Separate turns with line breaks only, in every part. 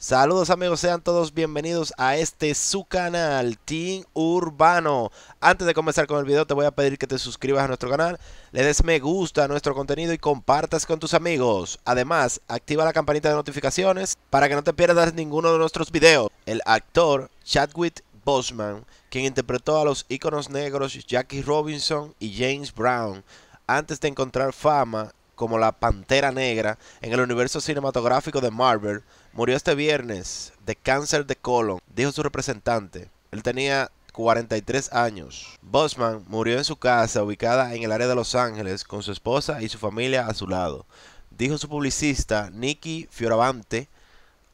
Saludos amigos, sean todos bienvenidos a este su canal, Team Urbano. Antes de comenzar con el video te voy a pedir que te suscribas a nuestro canal, le des me gusta a nuestro contenido y compartas con tus amigos. Además, activa la campanita de notificaciones para que no te pierdas ninguno de nuestros videos. El actor Chadwick Boseman, quien interpretó a los iconos negros Jackie Robinson y James Brown, antes de encontrar fama como la Pantera Negra en el universo cinematográfico de Marvel, murió este viernes de cáncer de colon, dijo su representante. Él tenía 43 años. Bosman murió en su casa ubicada en el área de Los Ángeles con su esposa y su familia a su lado, dijo su publicista Nicky Fioravante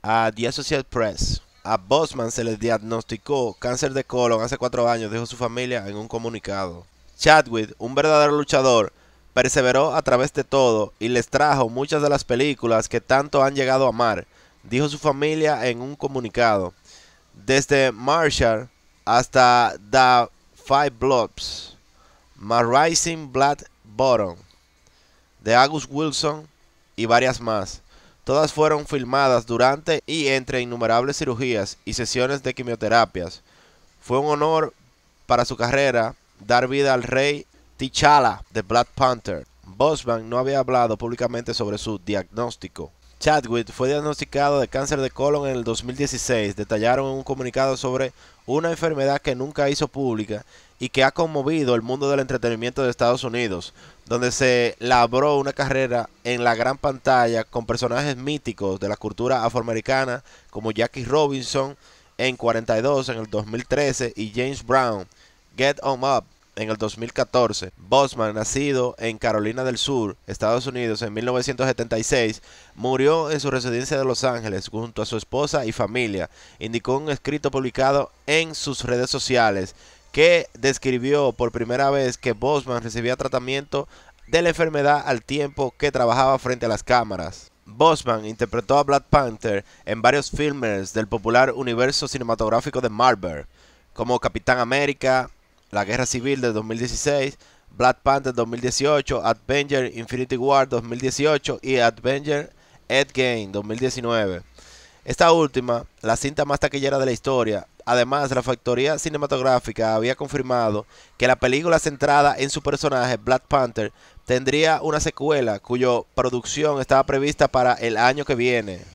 a The Associated Press. A Bosman se le diagnosticó cáncer de colon hace cuatro años, dijo su familia en un comunicado. Chadwick, un verdadero luchador, perseveró a través de todo y les trajo muchas de las películas que tanto han llegado a amar, dijo su familia en un comunicado. Desde Marshall hasta The Five Blobs, My Rising Blood Bottom, de August Wilson y varias más. Todas fueron filmadas durante y entre innumerables cirugías y sesiones de quimioterapias. Fue un honor para su carrera dar vida al rey T'Challa de Black Panther. Bosman no había hablado públicamente sobre su diagnóstico. Chadwick fue diagnosticado de cáncer de colon en el 2016. Detallaron en un comunicado sobre una enfermedad que nunca hizo pública y que ha conmovido el mundo del entretenimiento de Estados Unidos, donde se labró una carrera en la gran pantalla con personajes míticos de la cultura afroamericana como Jackie Robinson en 42 en el 2013 y James Brown, Get On em Up en el 2014. Bosman, nacido en Carolina del Sur, Estados Unidos, en 1976, murió en su residencia de Los Ángeles junto a su esposa y familia, indicó un escrito publicado en sus redes sociales que describió por primera vez que Bosman recibía tratamiento de la enfermedad al tiempo que trabajaba frente a las cámaras. Bosman interpretó a Black Panther en varios filmes del popular universo cinematográfico de Marvel, como Capitán América, la Guerra Civil de 2016, Black Panther 2018, Avenger Infinity War 2018 y Avenger Endgame 2019. Esta última, la cinta más taquillera de la historia, Además, la factoría cinematográfica había confirmado que la película centrada en su personaje, Black Panther, tendría una secuela cuya producción estaba prevista para el año que viene.